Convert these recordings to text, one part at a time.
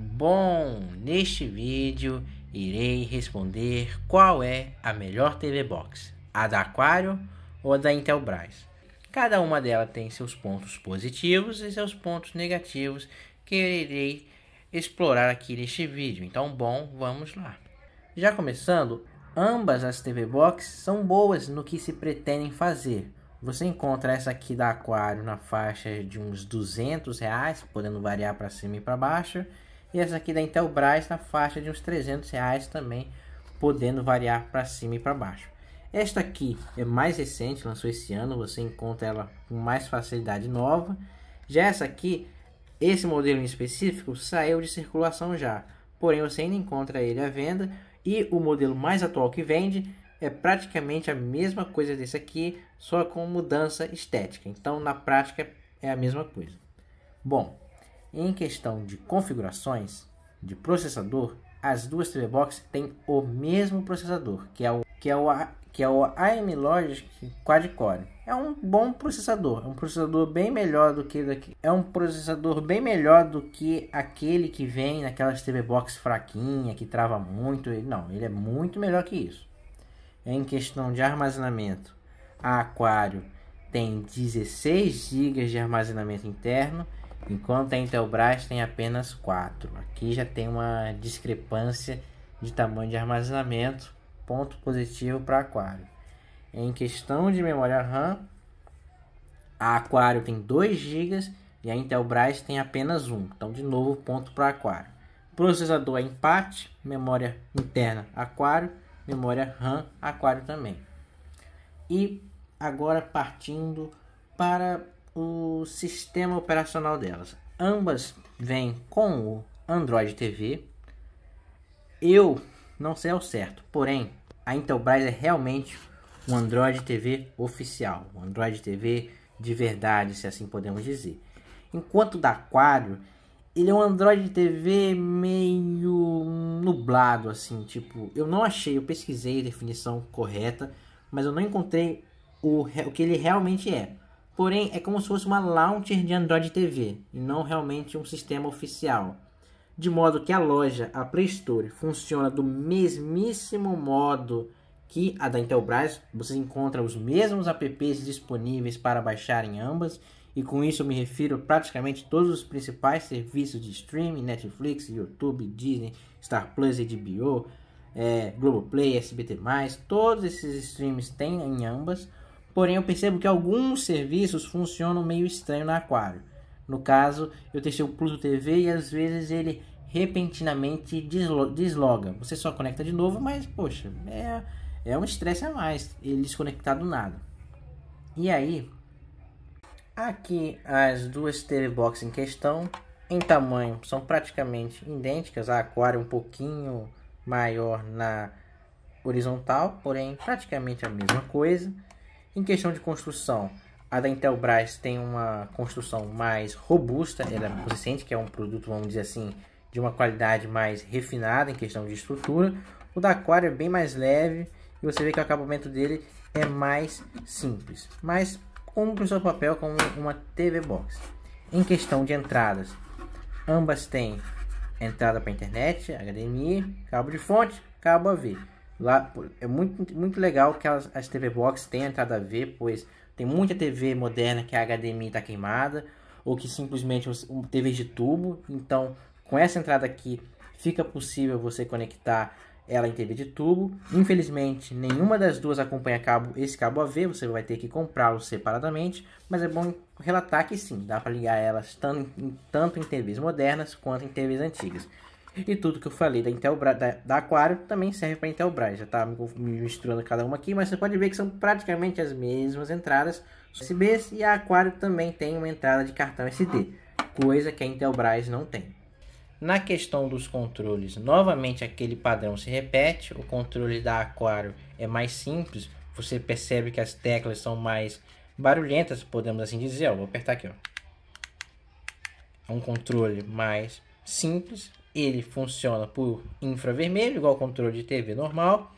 Bom, neste vídeo irei responder qual é a melhor TV Box, a da Aquário ou a da Intelbras. Cada uma delas tem seus pontos positivos e seus pontos negativos que irei explorar aqui neste vídeo. Então, bom, vamos lá. Já começando, ambas as TV Box são boas no que se pretendem fazer. Você encontra essa aqui da Aquário na faixa de uns 200 reais, podendo variar para cima e para baixo, e essa aqui da Intelbras na faixa de uns 300 reais também, podendo variar para cima e para baixo. Esta aqui é mais recente, lançou esse ano, você encontra ela com mais facilidade nova. Já essa aqui, esse modelo em específico, saiu de circulação já, porém você ainda encontra ele à venda. E o modelo mais atual que vende é praticamente a mesma coisa desse aqui, só com mudança estética. Então, na prática, é a mesma coisa. Bom, em questão de configurações de processador, as duas TV Box têm o mesmo processador, que é o, que é o, que é o AM Logic Quad-Core. É um bom processador, é um processador bem melhor do que daqui. É um processador bem melhor do que aquele que vem naquelas TV Box fraquinha, que trava muito. Não, ele é muito melhor que isso. Em questão de armazenamento, a Aquário tem 16 GB de armazenamento interno Enquanto a Intelbras tem apenas 4. Aqui já tem uma discrepância de tamanho de armazenamento, ponto positivo para Aquário. Em questão de memória RAM, a Aquário tem 2 GB e a Intelbras tem apenas 1. Então, de novo, ponto para Aquário. Processador é empate, memória interna Aquário, memória RAM Aquário também. E agora partindo para o sistema operacional delas. Ambas vêm com o Android TV. Eu não sei ao certo, porém a Intelbras é realmente um Android TV oficial, um Android TV de verdade, se assim podemos dizer. Enquanto o da Aquário, ele é um Android TV meio nublado, assim, tipo, eu não achei, eu pesquisei a definição correta, mas eu não encontrei o, o que ele realmente é. Porém, é como se fosse uma launcher de Android TV e não realmente um sistema oficial. De modo que a loja, a Play Store, funciona do mesmíssimo modo que a da Intelbras. Você encontra os mesmos apps disponíveis para baixar em ambas. E com isso eu me refiro a praticamente todos os principais serviços de streaming, Netflix, YouTube, Disney, Star Plus, HBO, é, eh, Globoplay, SBT+, todos esses streams têm em ambas. Porém, eu percebo que alguns serviços funcionam meio estranho no aquário. No caso, eu testei o Pluto TV e às vezes ele repentinamente desloga. Você só conecta de novo, mas poxa, é, é um estresse a mais ele desconectar do nada. E aí, aqui as duas TV Box em questão, em tamanho, são praticamente idênticas. A Aquário um pouquinho maior na horizontal, porém praticamente a mesma coisa. Em questão de construção, a da Intelbras tem uma construção mais robusta, ela, é consistente, que é um produto, vamos dizer assim, de uma qualidade mais refinada em questão de estrutura. O da Aquário é bem mais leve e você vê que o acabamento dele é mais simples, mas como o seu papel como uma TV Box. Em questão de entradas, ambas têm entrada para internet, HDMI, cabo de fonte, cabo AV. Lá, é muito, muito legal que as, as TV Box tenham entrada a ver, pois tem muita TV moderna que a HDMI está queimada, ou que simplesmente um, TVs de tubo. Então, com essa entrada aqui, fica possível você conectar ela em TV de tubo. Infelizmente, nenhuma das duas acompanha cabo, esse cabo AV, você vai ter que comprá-lo separadamente, mas é bom relatar que sim, dá para ligar elas tanto, tanto em TVs modernas quanto em TVs antigas. E tudo que eu falei da Intelbras, da, da Aquário, também serve para Intelbras. Já tá me misturando cada uma aqui, mas você pode ver que são praticamente as mesmas entradas USBs e a Aquário também tem uma entrada de cartão SD, coisa que a Intelbras não tem. Na questão dos controles, novamente aquele padrão se repete, o controle da Aquário é mais simples, você percebe que as teclas são mais barulhentas, podemos assim dizer, ó, vou apertar aqui, ó. É um controle mais simples, ele funciona por infravermelho, igual ao controle de TV normal.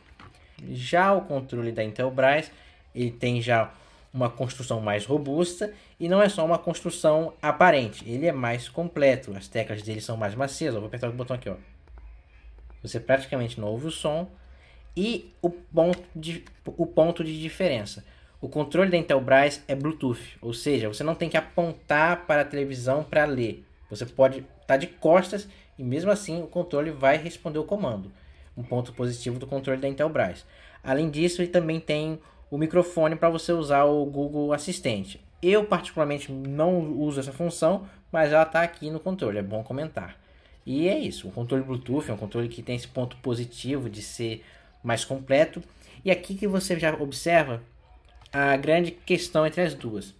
Já o controle da Intelbras, ele tem já uma construção mais robusta e não é só uma construção aparente, ele é mais completo, as teclas dele são mais macias. Eu vou apertar o botão aqui, ó. Você praticamente não ouve o som e o ponto de, o ponto de diferença. O controle da Intelbras é Bluetooth, ou seja, você não tem que apontar para a televisão para ler. Você pode estar tá de costas e mesmo assim o controle vai responder o comando. Um ponto positivo do controle da Intelbras. Além disso, ele também tem o microfone para você usar o Google Assistente. Eu particularmente não uso essa função, mas ela está aqui no controle, é bom comentar. E é isso, o controle Bluetooth é um controle que tem esse ponto positivo de ser mais completo. E aqui que você já observa a grande questão entre as duas.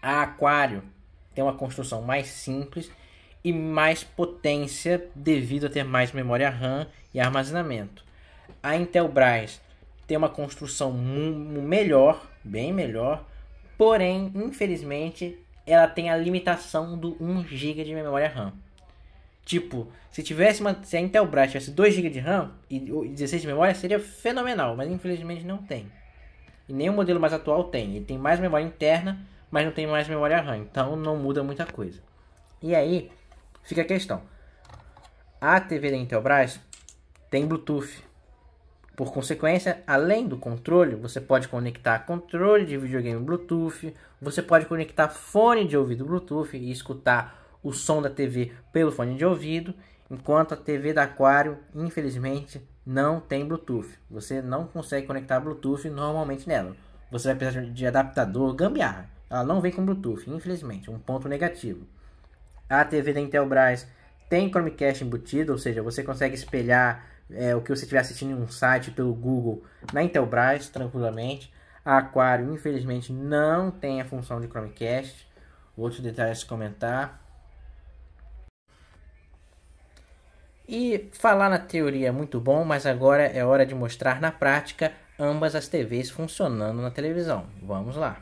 A Aquário tem uma construção mais simples e mais potência devido a ter mais memória RAM e armazenamento. A Intel Braz tem uma construção melhor, bem melhor, porém, infelizmente, ela tem a limitação do 1 GB de memória RAM. Tipo, se tivesse uma, se a Intel Braz tivesse 2 GB de RAM e 16 de memória, seria fenomenal, mas infelizmente não tem. E nem o modelo mais atual tem. Ele tem mais memória interna, mas não tem mais memória RAM, então não muda muita coisa. E aí, Fica a questão. A TV da Intelbras tem Bluetooth. Por consequência, além do controle, você pode conectar controle de videogame Bluetooth, você pode conectar fone de ouvido Bluetooth e escutar o som da TV pelo fone de ouvido, enquanto a TV da Aquário, infelizmente, não tem Bluetooth. Você não consegue conectar Bluetooth normalmente nela. Você vai precisar de adaptador, gambiarra. Ela não vem com Bluetooth, infelizmente, um ponto negativo. A TV da Intelbras tem Chromecast embutido, ou seja, você consegue espelhar é, o que você estiver assistindo em um site pelo Google na Intelbras tranquilamente. A Aquário, infelizmente, não tem a função de Chromecast. Outro detalhe a se comentar. E falar na teoria é muito bom, mas agora é hora de mostrar na prática ambas as TVs funcionando na televisão. Vamos lá.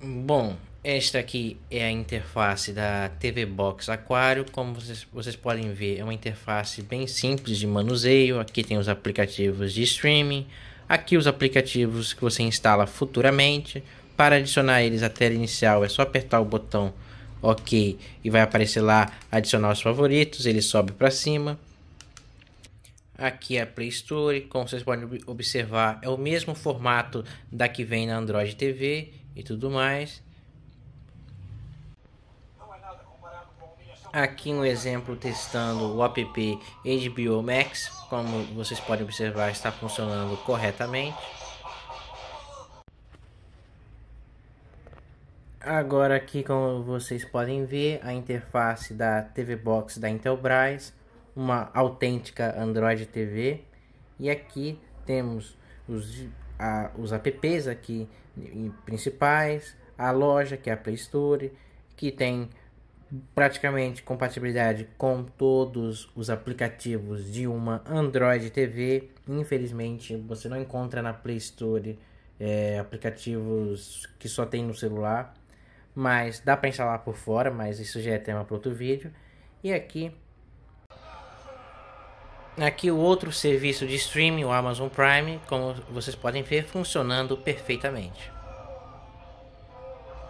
Bom, esta aqui é a interface da TV Box Aquário, como vocês, vocês, podem ver é uma interface bem simples de manuseio, aqui tem os aplicativos de streaming, aqui os aplicativos que você instala futuramente, para adicionar eles à tela inicial é só apertar o botão OK e vai aparecer lá adicionar os favoritos, ele sobe para cima. Aqui é a Play Store, como vocês podem observar é o mesmo formato da que vem na Android TV e tudo mais aqui um exemplo testando o app HBO Max, como vocês podem observar está funcionando corretamente. Agora aqui como vocês podem ver a interface da TV Box da Intelbras, uma autêntica Android TV e aqui temos os, a, os apps aqui principais, a loja que é a Play Store, que tem praticamente compatibilidade com todos os aplicativos de uma Android TV. Infelizmente, você não encontra na Play Store é, aplicativos que só tem no celular, mas dá para instalar por fora, mas isso já é tema para outro vídeo. E aqui aqui o outro serviço de streaming, o Amazon Prime, como vocês podem ver, funcionando perfeitamente.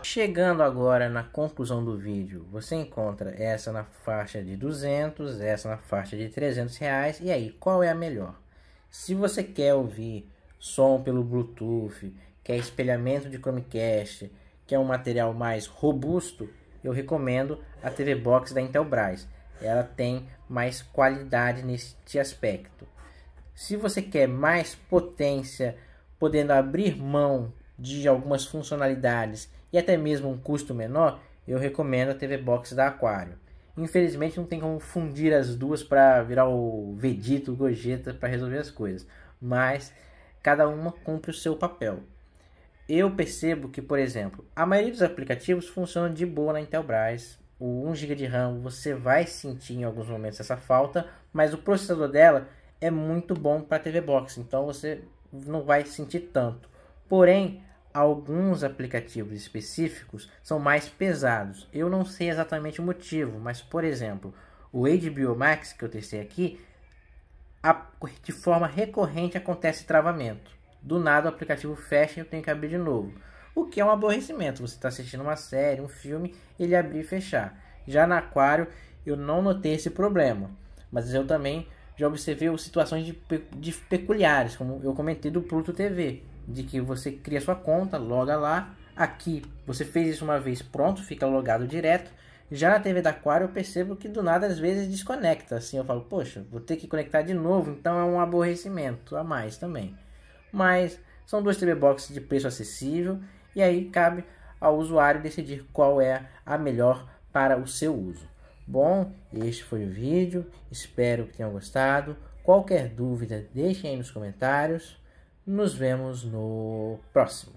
Chegando agora na conclusão do vídeo, você encontra essa na faixa de 200, essa na faixa de 300 reais, e aí, qual é a melhor? Se você quer ouvir som pelo Bluetooth, quer espelhamento de Chromecast, quer um material mais robusto, eu recomendo a TV Box da Intelbras. Ela tem mais qualidade neste aspecto. Se você quer mais potência, podendo abrir mão de algumas funcionalidades e até mesmo um custo menor, eu recomendo a TV Box da Aquário. Infelizmente não tem como fundir as duas para virar o Vedito, o para resolver as coisas, mas cada uma cumpre o seu papel. Eu percebo que, por exemplo, a maioria dos aplicativos funciona de boa na Intelbras. O 1 GB de RAM você vai sentir em alguns momentos essa falta, mas o processador dela é muito bom para a TV Box, então você não vai sentir tanto. Porém, alguns aplicativos específicos são mais pesados. Eu não sei exatamente o motivo, mas por exemplo, o HBO Max que eu testei aqui, a, de forma recorrente acontece travamento. Do nada o aplicativo fecha e eu tenho que abrir de novo. O que é um aborrecimento, você está assistindo uma série, um filme, ele abrir e fechar. Já na Aquário eu não notei esse problema, mas eu também já observei situações de, de peculiares, como eu comentei do Pluto TV de que você cria sua conta, loga lá. Aqui você fez isso uma vez, pronto, fica logado direto. Já na TV da Aquário eu percebo que do nada às vezes desconecta. Assim eu falo, poxa, vou ter que conectar de novo, então é um aborrecimento a mais também. Mas são duas TV Boxes de preço acessível e aí cabe ao usuário decidir qual é a melhor para o seu uso. Bom, este foi o vídeo, espero que tenham gostado. Qualquer dúvida, deixem aí nos comentários. Nos vemos no próximo.